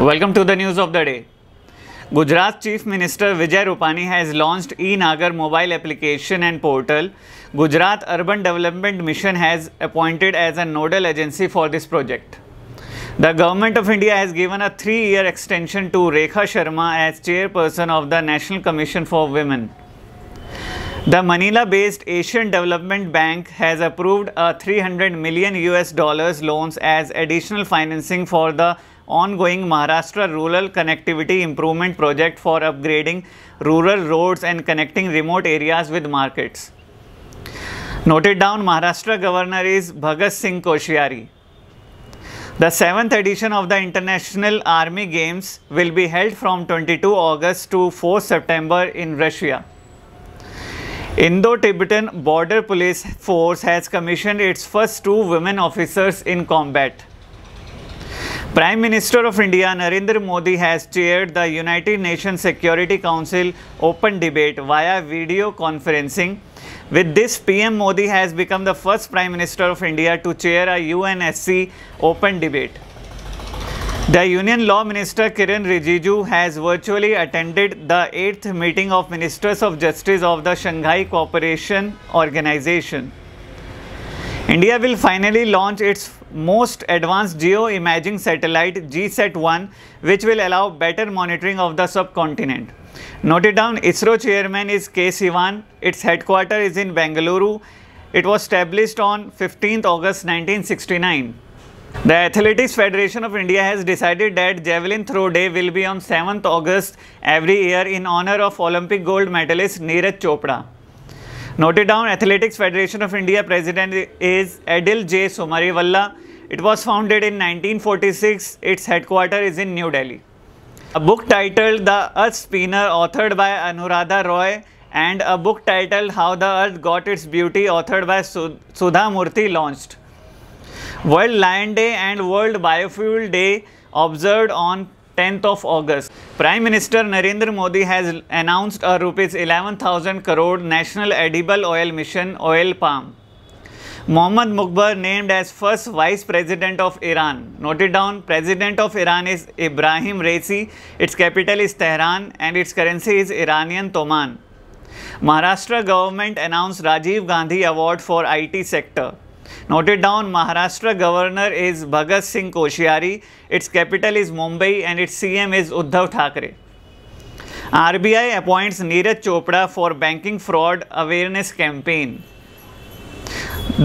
Welcome to the news of the day. Gujarat Chief Minister Vijay Rupani has launched e-Nagar mobile application and portal. Gujarat Urban Development Mission has appointed as a nodal agency for this project. The Government of India has given a three-year extension to Rekha Sharma as chairperson of the National Commission for Women. The Manila-based Asian Development Bank has approved a 300 million US dollars loans as additional financing for the ongoing Maharashtra Rural Connectivity Improvement Project for upgrading rural roads and connecting remote areas with markets. Noted down Maharashtra Governor is Bhagat Singh Koshyari. The seventh edition of the International Army Games will be held from 22 August to 4 September in Russia. Indo-Tibetan Border Police Force has commissioned its first two women officers in combat. Prime Minister of India Narendra Modi has chaired the United Nations Security Council open debate via video conferencing. With this, PM Modi has become the first Prime Minister of India to chair a UNSC open debate. The Union Law Minister Kiran Rijiju has virtually attended the 8th meeting of Ministers of Justice of the Shanghai Cooperation Organization. India will finally launch its most advanced geo-imaging satellite GSAT-1 which will allow better monitoring of the subcontinent. Note it down, ISRO chairman is K. Sivan, its headquarters is in Bengaluru. It was established on 15th August 1969. The Athletics Federation of India has decided that Javelin Throw Day will be on 7th August every year in honor of Olympic gold medalist Neeraj Chopra. Note it down, Athletics Federation of India president is Adil J. Somariwalla. It was founded in 1946. Its headquarters is in New Delhi. A book titled The Earth Spinner authored by Anuradha Roy and a book titled How the Earth Got Its Beauty authored by Sudha Murthy launched. World Lion Day and World Biofuel Day observed on 10th of August. Prime Minister Narendra Modi has announced a rupees 11,000 crore National Edible Oil Mission oil palm. Mohammad Mukbar named as first Vice President of Iran. Note it down, President of Iran is Ibrahim Raisi, its capital is Tehran and its currency is Iranian Toman. Maharashtra government announced Rajiv Gandhi Award for IT sector. Note it down, Maharashtra governor is Bhagat Singh Koshyari, its capital is Mumbai and its CM is Uddhav Thakre. RBI appoints Neeraj Chopra for banking fraud awareness campaign.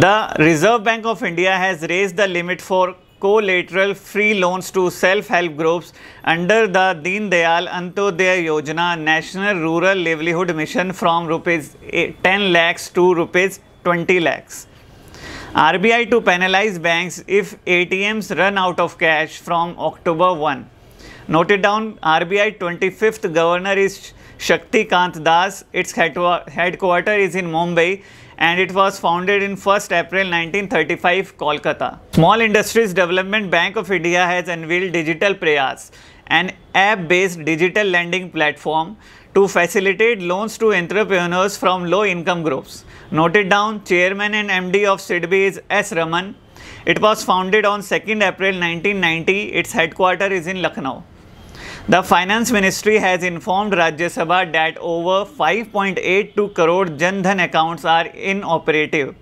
The Reserve Bank of India has raised the limit for collateral free loans to self-help groups under the Deen Dayal Antodaya Yojana National Rural Livelihood Mission from rupees 10 lakhs to rupees 20 lakhs. RBI to penalize banks if ATMs run out of cash from October 1. Noted down RBI 25th governor is Shakti Kant Das. Its headquarter is in Mumbai and it was founded in 1st April 1935 Kolkata. Small Industries Development Bank of India has unveiled Digital Prayas, an app-based digital lending platform to facilitate loans to entrepreneurs from low income groups. Noted down, Chairman and MD of SIDBI is S. Raman. It was founded on 2nd April 1990. Its headquarters is in Lucknow. The Finance Ministry has informed Rajya Sabha that over 5.82 crore Jan Dhan accounts are inoperative.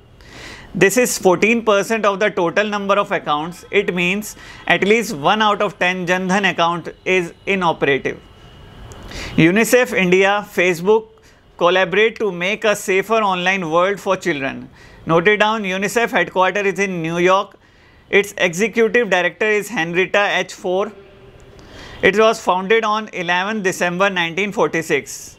This is 14% of the total number of accounts. It means at least 1 out of 10 Jan Dhan account is inoperative. UNICEF India, Facebook collaborate to make a safer online world for children. Note it down, UNICEF headquarters is in New York. Its executive director is Henrietta H. Four. It was founded on 11 December 1946.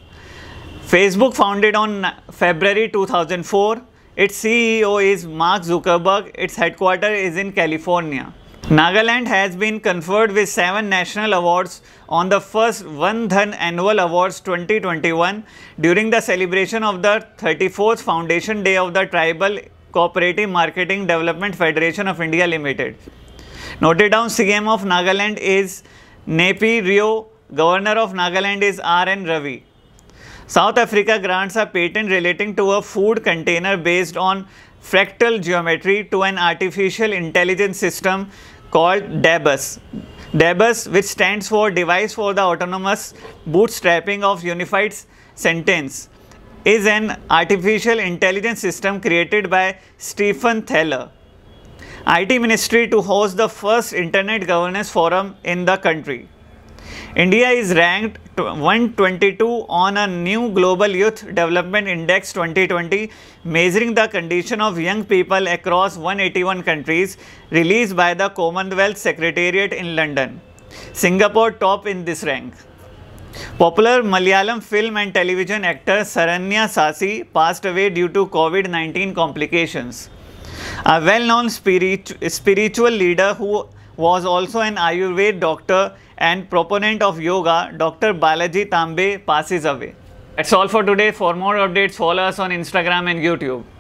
Facebook founded on February 2004. Its CEO is Mark Zuckerberg. Its headquarters is in California. Nagaland has been conferred with 7 national awards on the first One Annual Awards 2021 during the celebration of the 34th Foundation Day of the Tribal Cooperative Marketing Development Federation of India Limited. Noted down CM of Nagaland is Nepi Rio, Governor of Nagaland is R.N. Ravi. South Africa grants a patent relating to a food container based on fractal geometry to an artificial intelligence system called DABUS. DABUS which stands for Device for the Autonomous Bootstrapping of Unified Sentence is an artificial intelligence system created by Stephen Thaler. IT ministry to host the first internet governance forum in the country. India is ranked 122 on a new Global Youth Development Index 2020, measuring the condition of young people across 181 countries, released by the Commonwealth Secretariat in London. Singapore top in this rank. Popular Malayalam film and television actor Saranya Sasi passed away due to COVID-19 complications. A well-known spiritual leader who was also an Ayurveda doctor and proponent of yoga, Dr. Balaji Tambe passes away. That's all for today. For more updates, follow us on Instagram and YouTube.